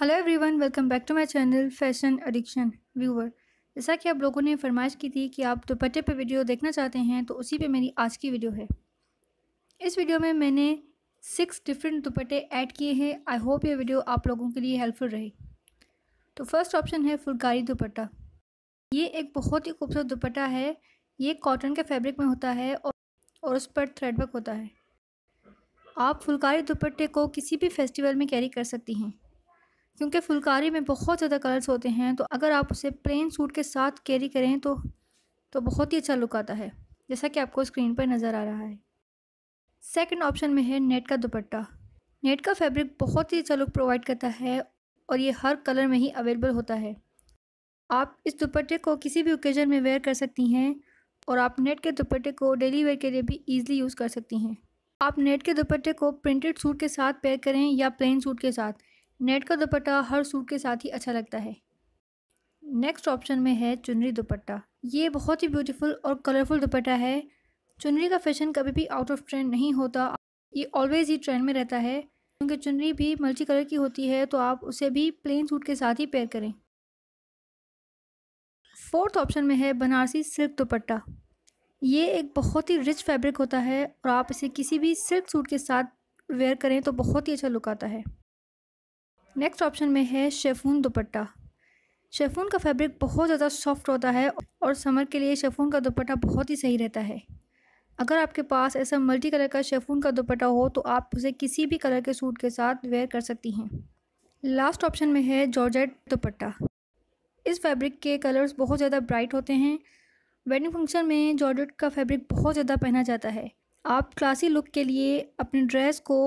hello everyone welcome back to my channel fashion addiction viewer जैसा कि आप लोगों ने फरमाइश की थी कि आप दुपट्टे पे वीडियो देखना चाहते हैं तो उसी पे मेरी आज की वीडियो है इस वीडियो में मैंने सिक्स डिफरेंट दुपट्टे ऐड किए हैं आई होप ये वीडियो आप लोगों के लिए हेल्पफुल रहे तो फर्स्ट ऑप्शन है फुलकारी दुपट्टा ये एक बहुत ही खूबसूरत दुपट्टा है ये कॉटन के फैब्रिक में होता है और, और उस पर थ्रेडवर्क होता है आप फुलकारी दुपट्टे को किसी भी फेस्टिवल में कैरी कर सकती हैं क्योंकि फुलकारी में बहुत ज़्यादा कलर्स होते हैं तो अगर आप उसे प्लेन सूट के साथ कैरी करें तो तो बहुत ही अच्छा लुक आता है जैसा कि आपको स्क्रीन पर नज़र आ रहा है सेकंड ऑप्शन में है नेट का दुपट्टा नेट का फैब्रिक बहुत ही अच्छा लुक प्रोवाइड करता है और ये हर कलर में ही अवेलेबल होता है आप इस दुपट्टे को किसी भी ओकेज़न में वेयर कर सकती हैं और आप नेट के दुपट्टे को डेली वेयर के लिए भी ईजिली यूज़ कर सकती हैं आप नेट के दुपट्टे को प्रिंटेड सूट के साथ पेयर करें या प्लेन सूट के साथ नेट का दुपट्टा हर सूट के साथ ही अच्छा लगता है नेक्स्ट ऑप्शन में है चुनरी दुपट्टा ये बहुत ही ब्यूटीफुल और कलरफुल दुपट्टा है चुनरी का फैशन कभी भी आउट ऑफ ट्रेंड नहीं होता ये ऑलवेज़ ही ट्रेंड में रहता है क्योंकि चुनरी भी मल्टी कलर की होती है तो आप उसे भी प्लेन सूट के साथ ही पेयर करें फोर्थ ऑप्शन में है बनारसी सिल्क दुपट्टा ये एक बहुत ही रिच फैब्रिक होता है और आप इसे किसी भी सिल्क सूट के साथ वेयर करें तो बहुत ही अच्छा लुक आता है नेक्स्ट ऑप्शन में है शेफून दुपट्टा शेफून का फैब्रिक बहुत ज़्यादा सॉफ्ट होता है और समर के लिए शेफून का दुपट्टा बहुत ही सही रहता है अगर आपके पास ऐसा मल्टी कलर का शेफून का दुपट्टा हो तो आप उसे किसी भी कलर के सूट के साथ वेयर कर सकती हैं लास्ट ऑप्शन में है जॉर्जेट दुपट्टा इस फैब्रिक के कलर्स बहुत ज़्यादा ब्राइट होते हैं वेडिंग फंक्शन में जॉर्जेट का फैब्रिक बहुत ज़्यादा पहना जाता है आप क्लासी लुक के लिए अपने ड्रेस को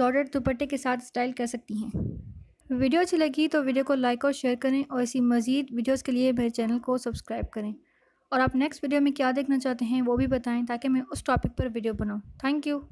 जॉर्जेट दुपट्टे के साथ स्टाइल कर सकती हैं वीडियो अच्छी लगी तो वीडियो को लाइक और शेयर करें और ऐसी मज़ीद वीडियोस के लिए मेरे चैनल को सब्सक्राइब करें और आप नेक्स्ट वीडियो में क्या देखना चाहते हैं वो भी बताएं ताकि मैं उस टॉपिक पर वीडियो बनाऊँ थैंक यू